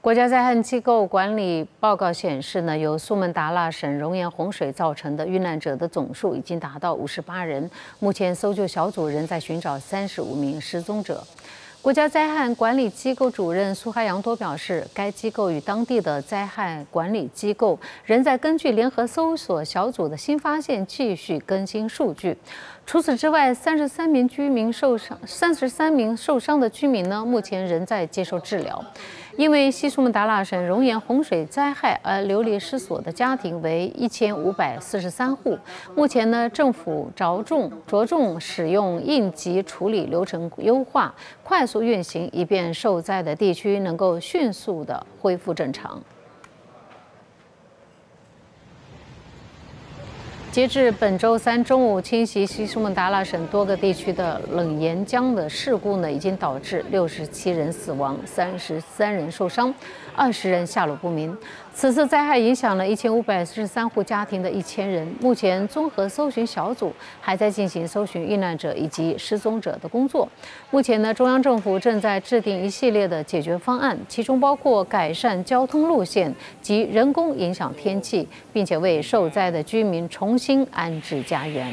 国家灾害机构管理报告显示，呢由苏门答腊省熔岩洪水造成的遇难者的总数已经达到五十八人。目前，搜救小组仍在寻找三十五名失踪者。国家灾害管理机构主任苏哈扬多表示，该机构与当地的灾害管理机构仍在根据联合搜索小组的新发现继续更新数据。除此之外，三十三名居民受伤，三十三名受伤的居民呢，目前仍在接受治疗。因为西苏门答腊省容颜洪水灾害而流离失所的家庭为一千五百四十三户。目前呢，政府着重着重使用应急处理流程优化，快速运行，以便受灾的地区能够迅速的恢复正常。截至本周三中午，侵袭西泊孟达拉省多个地区的冷岩浆的事故呢，已经导致六十七人死亡，三十三人受伤，二十人下落不明。此次灾害影响了一千五百四十三户家庭的一千人。目前，综合搜寻小组还在进行搜寻遇难者以及失踪者的工作。目前呢，中央政府正在制定一系列的解决方案，其中包括改善交通路线及人工影响天气，并且为受灾的居民重新安置家园。